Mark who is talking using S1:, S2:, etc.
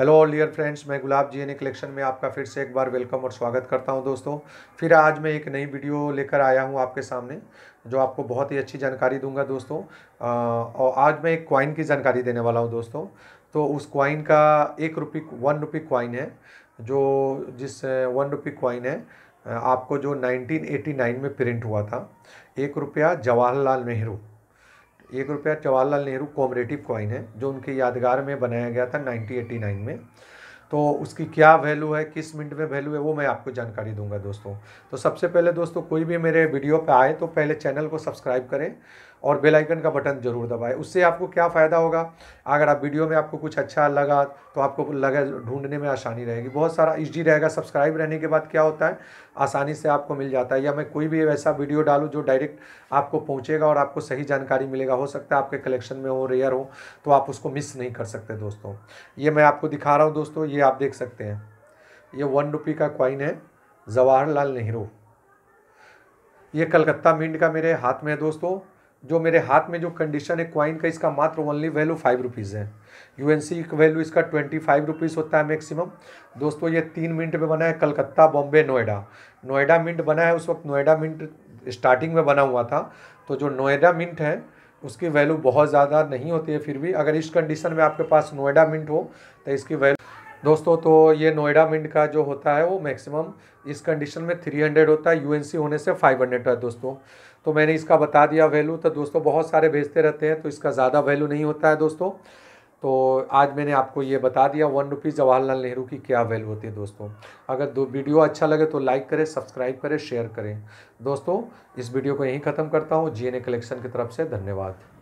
S1: hello dear friends मैं गुलाब G N collection में आपका फिर से एक बार वेलकम और स्वागत करता हूं दोस्तों फिर आज मैं एक नई वीडियो लेकर आया हूं आपके सामने जो आपको बहुत ही अच्छी जानकारी दूंगा दोस्तों और आज मैं एक क्वाइन की जानकारी देने वाला हूं दोस्तों तो उस क्वाइन का एक रुपी वन रुपी क्वाइन है जो जिस वन रुपी क्वाइन है आपको जो नाइनटीन में प्रिंट हुआ था एक रुपया जवाहरलाल नेहरू एक रुपया जवाहरलाल नेहरू कोऑपरेटिव कॉइन है जो उनके यादगार में बनाया गया था 1989 में तो उसकी क्या वैल्यू है किस मिनट में वैल्यू है वो मैं आपको जानकारी दूंगा दोस्तों तो सबसे पहले दोस्तों कोई भी मेरे वीडियो पे आए तो पहले चैनल को सब्सक्राइब करें और बेल आइकन का बटन जरूर दबाएं उससे आपको क्या फ़ायदा होगा अगर आप वीडियो में आपको कुछ अच्छा लगा तो आपको लगे ढूंढने में आसानी रहेगी बहुत सारा ईजी रहेगा सब्सक्राइब रहने के बाद क्या होता है आसानी से आपको मिल जाता है या मैं कोई भी ऐसा वीडियो डालूँ जो डायरेक्ट आपको पहुँचेगा और आपको सही जानकारी मिलेगा हो सकता है आपके कलेक्शन में हो रेयर हो तो आप उसको मिस नहीं कर सकते दोस्तों ये मैं आपको दिखा रहा हूँ दोस्तों ये आप देख सकते हैं ये वन रुपी का क्वाइन है जवाहरलाल नेहरू ये कलकत्ता मिंड का मेरे हाथ में है दोस्तों जो मेरे हाथ में जो कंडीशन है क्वाइन का इसका मात्र ओनली वैल्यू फाइव रुपीज़ है यू एन का वैल्यू इसका ट्वेंटी फाइव रुपीज़ होता है मैक्सिमम दोस्तों ये तीन मिनट में बना है कलकत्ता बॉम्बे नोएडा नोएडा मिंट बना है उस वक्त नोएडा मिंट स्टार्टिंग में बना हुआ था तो जो नोएडा मिंट है उसकी वैल्यू बहुत ज़्यादा नहीं होती है फिर भी अगर इस कंडीशन में आपके पास नोएडा मिंट हो तो इसकी वैल्यू दोस्तों तो ये नोएडा मिंड का जो होता है वो मैक्सिमम इस कंडीशन में थ्री हंड्रेड होता है यूएनसी होने से फाइव होता है दोस्तों तो मैंने इसका बता दिया वैल्यू तो दोस्तों बहुत सारे भेजते रहते हैं तो इसका ज़्यादा वैल्यू नहीं होता है दोस्तों तो आज मैंने आपको ये बता दिया वन रुपीज़ जवाहरलाल नेहरू की क्या वैल्यू होती है दोस्तों अगर दो वीडियो अच्छा लगे तो लाइक करें सब्सक्राइब करें शेयर करें दोस्तों इस वीडियो को यहीं ख़त्म करता हूँ जी कलेक्शन की तरफ से धन्यवाद